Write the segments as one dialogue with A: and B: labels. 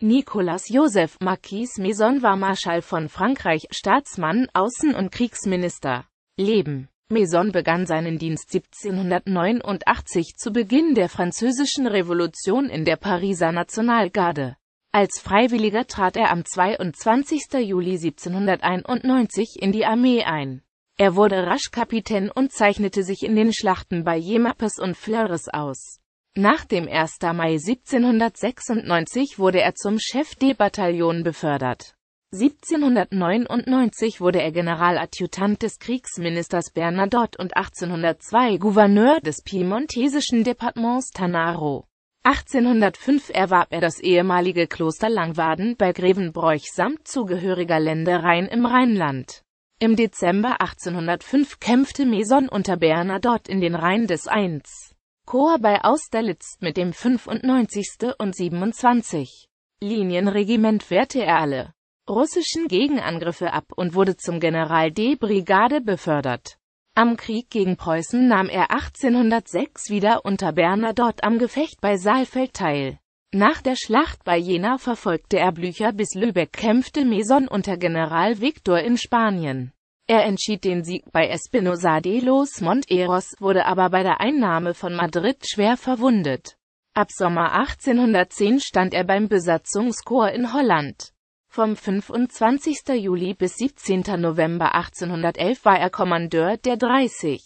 A: Nicolas Joseph Marquis Maison war Marschall von Frankreich, Staatsmann, Außen- und Kriegsminister. Leben Maison begann seinen Dienst 1789 zu Beginn der Französischen Revolution in der Pariser Nationalgarde. Als Freiwilliger trat er am 22. Juli 1791 in die Armee ein. Er wurde rasch Kapitän und zeichnete sich in den Schlachten bei Jemappes und Fleurs aus. Nach dem 1. Mai 1796 wurde er zum Chef de Bataillon befördert. 1799 wurde er Generaladjutant des Kriegsministers Bernadotte und 1802 Gouverneur des piemontesischen Departements Tanaro. 1805 erwarb er das ehemalige Kloster Langwaden bei Grevenbroich samt zugehöriger Ländereien im Rheinland. Im Dezember 1805 kämpfte Maison unter Bernadotte in den Rhein des Eins. Chor bei Austerlitz mit dem 95. und 27. Linienregiment wehrte er alle russischen Gegenangriffe ab und wurde zum General D. Brigade befördert. Am Krieg gegen Preußen nahm er 1806 wieder unter Bernadotte am Gefecht bei Saalfeld teil. Nach der Schlacht bei Jena verfolgte er Blücher bis Lübeck, kämpfte Meson unter General Victor in Spanien. Er entschied den Sieg bei Espinosa de los Monteros, wurde aber bei der Einnahme von Madrid schwer verwundet. Ab Sommer 1810 stand er beim Besatzungskorps in Holland. Vom 25. Juli bis 17. November 1811 war er Kommandeur der 30.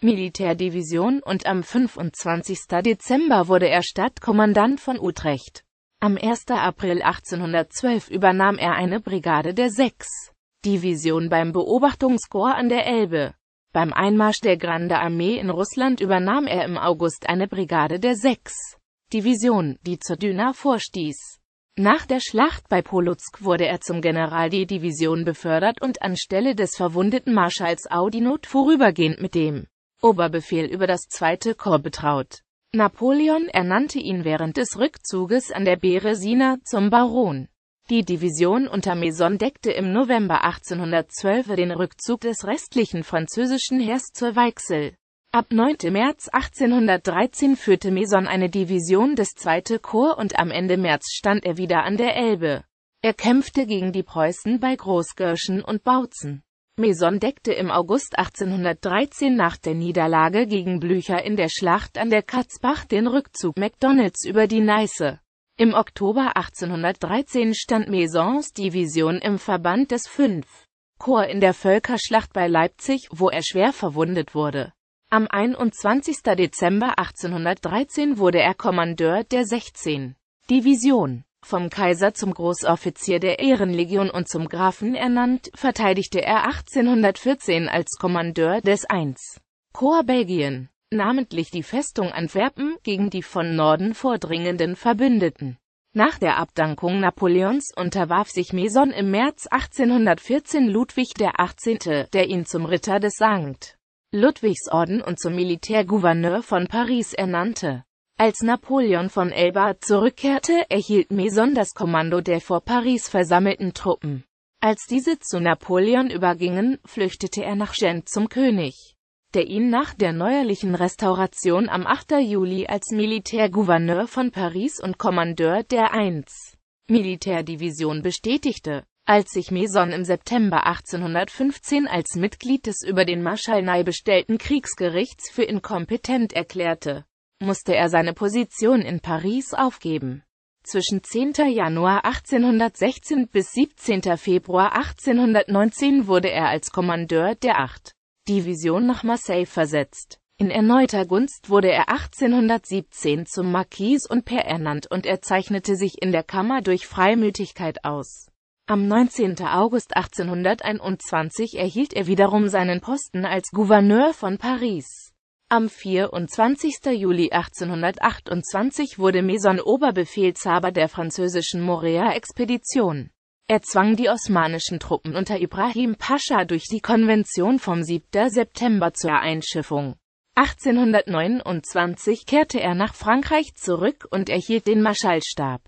A: Militärdivision und am 25. Dezember wurde er Stadtkommandant von Utrecht. Am 1. April 1812 übernahm er eine Brigade der 6. Division beim Beobachtungskorps an der Elbe. Beim Einmarsch der Grande Armee in Russland übernahm er im August eine Brigade der 6. Division, die zur Düna vorstieß. Nach der Schlacht bei Polutsk wurde er zum General der Division befördert und anstelle des verwundeten Marschalls Audinot vorübergehend mit dem Oberbefehl über das zweite Korps betraut. Napoleon ernannte ihn während des Rückzuges an der Beresina zum Baron. Die Division unter Maison deckte im November 1812 den Rückzug des restlichen französischen Heers zur Weichsel. Ab 9. März 1813 führte Maison eine Division des Zweite Korps und am Ende März stand er wieder an der Elbe. Er kämpfte gegen die Preußen bei Großgirschen und Bautzen. Maison deckte im August 1813 nach der Niederlage gegen Blücher in der Schlacht an der Katzbach den Rückzug MacDonalds über die Neiße. Im Oktober 1813 stand Maisons Division im Verband des 5. Korps in der Völkerschlacht bei Leipzig, wo er schwer verwundet wurde. Am 21. Dezember 1813 wurde er Kommandeur der 16. Division. Vom Kaiser zum Großoffizier der Ehrenlegion und zum Grafen ernannt, verteidigte er 1814 als Kommandeur des 1. Korps Belgien namentlich die Festung Antwerpen, gegen die von Norden vordringenden Verbündeten. Nach der Abdankung Napoleons unterwarf sich Maison im März 1814 Ludwig XVIII., der ihn zum Ritter des Sankt Ludwigsorden und zum Militärgouverneur von Paris ernannte. Als Napoleon von Elba zurückkehrte, erhielt Maison das Kommando der vor Paris versammelten Truppen. Als diese zu Napoleon übergingen, flüchtete er nach Gent zum König der ihn nach der neuerlichen Restauration am 8. Juli als Militärgouverneur von Paris und Kommandeur der 1. Militärdivision bestätigte. Als sich Maison im September 1815 als Mitglied des über den Marschall Ney bestellten Kriegsgerichts für inkompetent erklärte, musste er seine Position in Paris aufgeben. Zwischen 10. Januar 1816 bis 17. Februar 1819 wurde er als Kommandeur der 8. Division nach Marseille versetzt. In erneuter Gunst wurde er 1817 zum Marquis und Pair ernannt und er zeichnete sich in der Kammer durch Freimütigkeit aus. Am 19. August 1821 erhielt er wiederum seinen Posten als Gouverneur von Paris. Am 24. Juli 1828 wurde Maison Oberbefehlshaber der französischen Morea-Expedition. Er zwang die osmanischen Truppen unter Ibrahim Pascha durch die Konvention vom 7. September zur Einschiffung. 1829 kehrte er nach Frankreich zurück und erhielt den Marschallstab.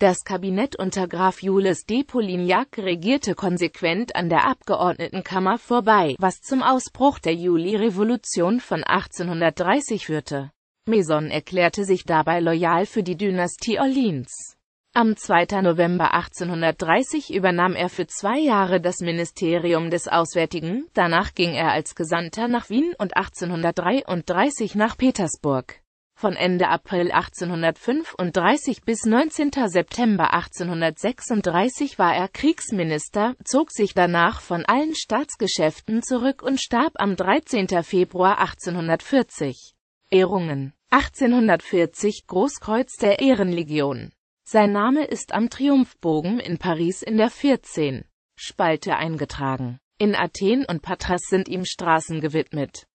A: Das Kabinett unter Graf Jules de Polignac regierte konsequent an der Abgeordnetenkammer vorbei, was zum Ausbruch der Juli-Revolution von 1830 führte. Maison erklärte sich dabei loyal für die Dynastie Orleans. Am 2. November 1830 übernahm er für zwei Jahre das Ministerium des Auswärtigen, danach ging er als Gesandter nach Wien und 1833 nach Petersburg. Von Ende April 1835 bis 19. September 1836 war er Kriegsminister, zog sich danach von allen Staatsgeschäften zurück und starb am 13. Februar 1840. Ehrungen 1840 Großkreuz der Ehrenlegion sein Name ist am Triumphbogen in Paris in der 14. Spalte eingetragen. In Athen und Patras sind ihm Straßen gewidmet.